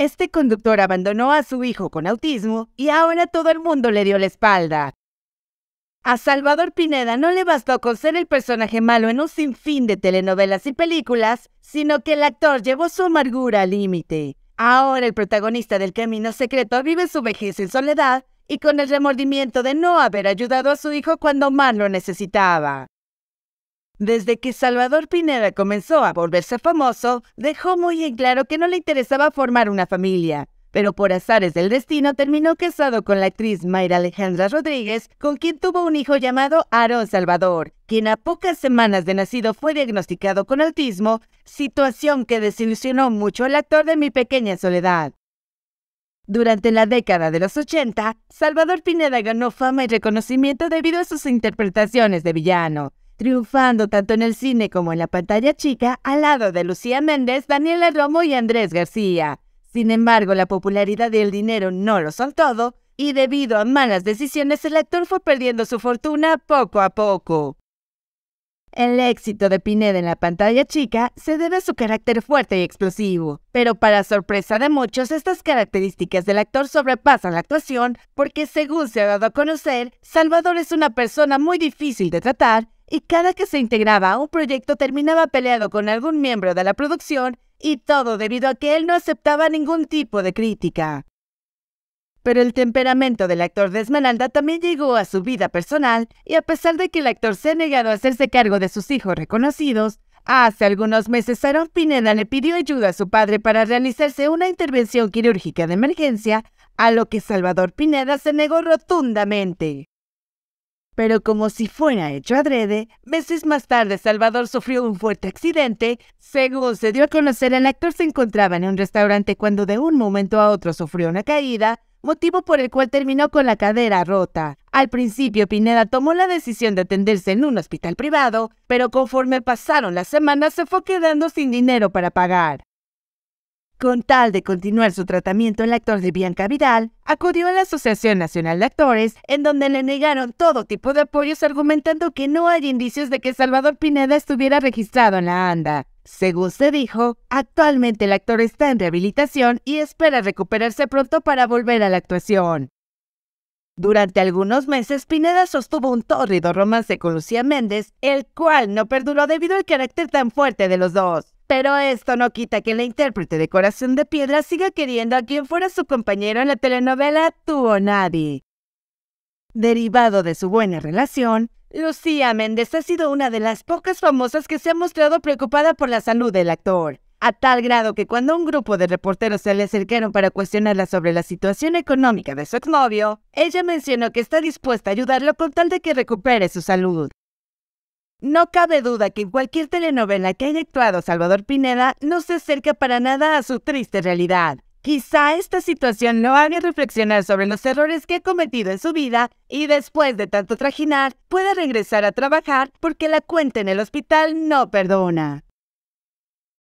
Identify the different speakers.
Speaker 1: Este conductor abandonó a su hijo con autismo y ahora todo el mundo le dio la espalda. A Salvador Pineda no le bastó con ser el personaje malo en un sinfín de telenovelas y películas, sino que el actor llevó su amargura al límite. Ahora el protagonista del Camino Secreto vive su vejez en soledad y con el remordimiento de no haber ayudado a su hijo cuando más lo necesitaba. Desde que Salvador Pineda comenzó a volverse famoso, dejó muy en claro que no le interesaba formar una familia, pero por azares del destino terminó casado con la actriz Mayra Alejandra Rodríguez, con quien tuvo un hijo llamado Aaron Salvador, quien a pocas semanas de nacido fue diagnosticado con autismo, situación que desilusionó mucho al actor de Mi Pequeña Soledad. Durante la década de los 80, Salvador Pineda ganó fama y reconocimiento debido a sus interpretaciones de villano, triunfando tanto en el cine como en la pantalla chica, al lado de Lucía Méndez, Daniela Romo y Andrés García. Sin embargo, la popularidad y el dinero no lo son todo, y debido a malas decisiones el actor fue perdiendo su fortuna poco a poco. El éxito de Pineda en la pantalla chica se debe a su carácter fuerte y explosivo, pero para sorpresa de muchos estas características del actor sobrepasan la actuación porque según se ha dado a conocer, Salvador es una persona muy difícil de tratar y cada que se integraba a un proyecto terminaba peleado con algún miembro de la producción y todo debido a que él no aceptaba ningún tipo de crítica. Pero el temperamento del actor de Esmeralda también llegó a su vida personal y a pesar de que el actor se ha negado a hacerse cargo de sus hijos reconocidos, hace algunos meses Aaron Pineda le pidió ayuda a su padre para realizarse una intervención quirúrgica de emergencia, a lo que Salvador Pineda se negó rotundamente. Pero como si fuera hecho adrede, meses más tarde Salvador sufrió un fuerte accidente. Según se dio a conocer, el actor se encontraba en un restaurante cuando de un momento a otro sufrió una caída, motivo por el cual terminó con la cadera rota. Al principio, Pineda tomó la decisión de atenderse en un hospital privado, pero conforme pasaron las semanas se fue quedando sin dinero para pagar. Con tal de continuar su tratamiento, el actor de Bianca Vidal acudió a la Asociación Nacional de Actores, en donde le negaron todo tipo de apoyos argumentando que no hay indicios de que Salvador Pineda estuviera registrado en la ANDA. Según se dijo, actualmente el actor está en rehabilitación y espera recuperarse pronto para volver a la actuación. Durante algunos meses, Pineda sostuvo un tórrido romance con Lucía Méndez, el cual no perduró debido al carácter tan fuerte de los dos. Pero esto no quita que la intérprete de Corazón de Piedra siga queriendo a quien fuera su compañero en la telenovela Tú o Nadie. Derivado de su buena relación, Lucía Méndez ha sido una de las pocas famosas que se ha mostrado preocupada por la salud del actor a tal grado que cuando un grupo de reporteros se le acercaron para cuestionarla sobre la situación económica de su exnovio, ella mencionó que está dispuesta a ayudarlo con tal de que recupere su salud. No cabe duda que en cualquier telenovela que haya actuado Salvador Pineda no se acerca para nada a su triste realidad. Quizá esta situación lo haga reflexionar sobre los errores que ha cometido en su vida y después de tanto trajinar pueda regresar a trabajar porque la cuenta en el hospital no perdona.